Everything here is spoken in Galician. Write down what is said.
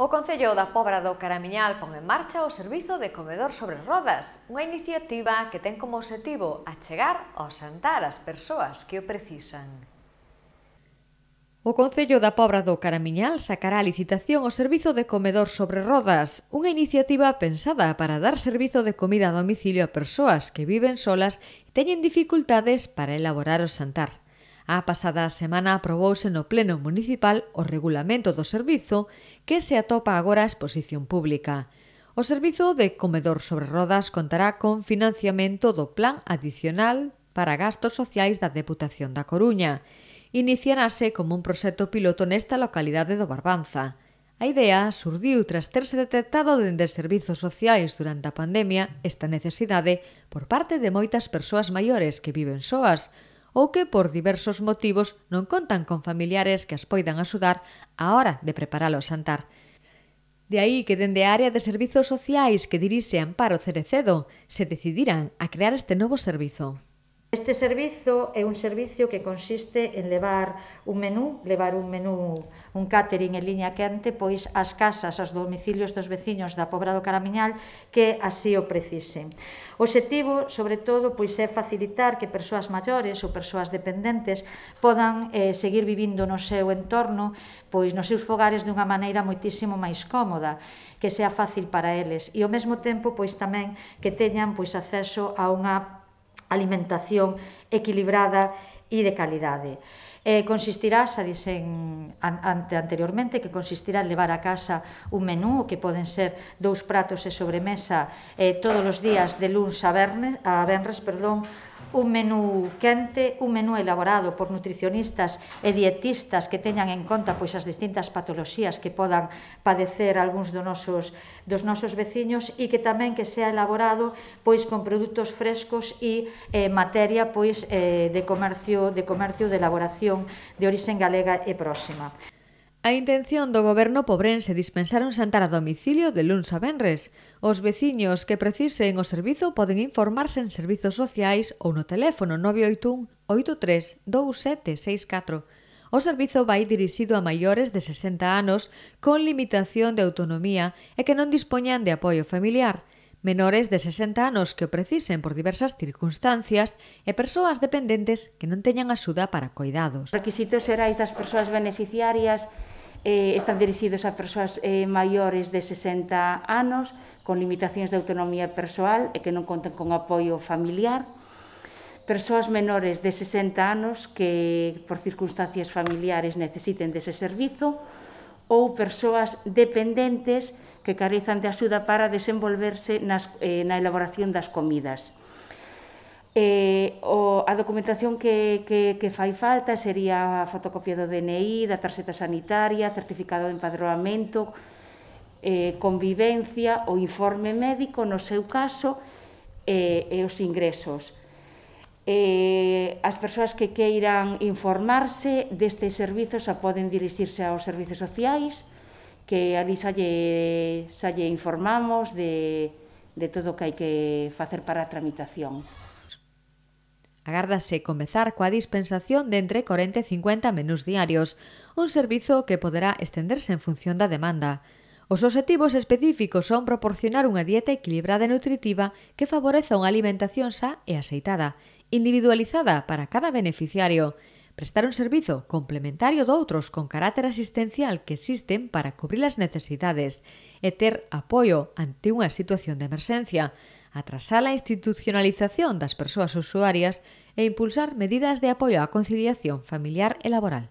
O Concello da Pobra do Caramiñal pon en marcha o servizo de comedor sobre rodas, unha iniciativa que ten como objetivo achegar ou sentar as persoas que o precisan. O Concello da Pobra do Caramiñal sacará a licitación o servizo de comedor sobre rodas, unha iniciativa pensada para dar servizo de comida a domicilio a persoas que viven solas e teñen dificultades para elaborar o santar. A pasada semana aprobouse no Pleno Municipal o regulamento do servizo que se atopa agora a exposición pública. O servizo de comedor sobre rodas contará con financiamento do Plan Adicional para Gastos Sociais da Deputación da Coruña. Iniciarase como un proxecto piloto nesta localidade do Barbanza. A idea surdiu tras terse detectado dende servizos sociais durante a pandemia esta necesidade por parte de moitas persoas maiores que viven soas, ou que por diversos motivos non contan con familiares que as poidan axudar á hora de preparar o xantar. De aí que dende a área de servizos sociais que dirixe Amparo Cerecedo se decidiran a crear este novo servizo. Este servizo é un servicio que consiste en levar un menú, levar un menú, un catering en liña quente, pois ás casas, aos domicilios dos veciños da Pobra do Caramiñal que así o precisen. O objetivo, sobre todo, pois é facilitar que persoas maiores ou persoas dependentes podan eh, seguir vivindo no seu entorno, pois nos seus fogares dunha maneira moitísimo máis cómoda, que sea fácil para eles e ao mesmo tempo pois tamén que teñan pois acceso a unha alimentación equilibrada e de calidade. Eh, consistirá, xa dixen ante anteriormente, que consistirá en levar a casa un menú, que poden ser dous pratos e sobremesa eh, todos os días de luns a, vernes, a venres, perdón, un menú quente, un menú elaborado por nutricionistas e dietistas que teñan en conta pois as distintas patoloxías que podan padecer algúns dos nosos dos nosos veciños e que tamén que sea elaborado pois con produtos frescos e eh, materia pois eh, de comercio de comercio de elaboración de orixen galega e próxima. A intención do goberno pobrense dispensar un xantar a domicilio de luns a venres. Os veciños que precisen o servizo poden informarse en servizos sociais ou no teléfono 981 83 2764. O servizo vai dirixido a maiores de 60 anos con limitación de autonomía e que non dispoñan de apoio familiar, menores de 60 anos que o precisen por diversas circunstancias e persoas dependentes que non teñan axuda para coidados. Requisitos xerais das persoas beneficiarias eh, están dirixidos a persoas eh, maiores de 60 anos, con limitacións de autonomía persoal e que non contan con apoio familiar, persoas menores de 60 anos que por circunstancias familiares necesiten dese servizo ou persoas dependentes que carezan de axuda para desenvolverse nas, eh, na elaboración das comidas. Eh, o, a documentación que, que, que fai falta sería a fotocopia do DNI, da tarxeta sanitaria, certificado de empadroamento, eh, convivencia, o informe médico, no seu caso, eh, e os ingresos. Eh, as persoas que queiran informarse destes servizos xa poden dirixirse aos servizos sociais, que ali xa lle, xa lle informamos de, de todo o que hai que facer para a tramitación. Agárdase comezar coa dispensación de entre 40 e 50 menús diarios, un servizo que poderá estenderse en función da demanda. Os obxectivos específicos son proporcionar unha dieta equilibrada e nutritiva que favoreza unha alimentación xa e axeitada, individualizada para cada beneficiario, prestar un servizo complementario de outros con carácter asistencial que existen para cubrir as necesidades e ter apoio ante unha situación de emerxencia, atrasar a institucionalización das persoas usuarias e impulsar medidas de apoio á conciliación familiar e laboral.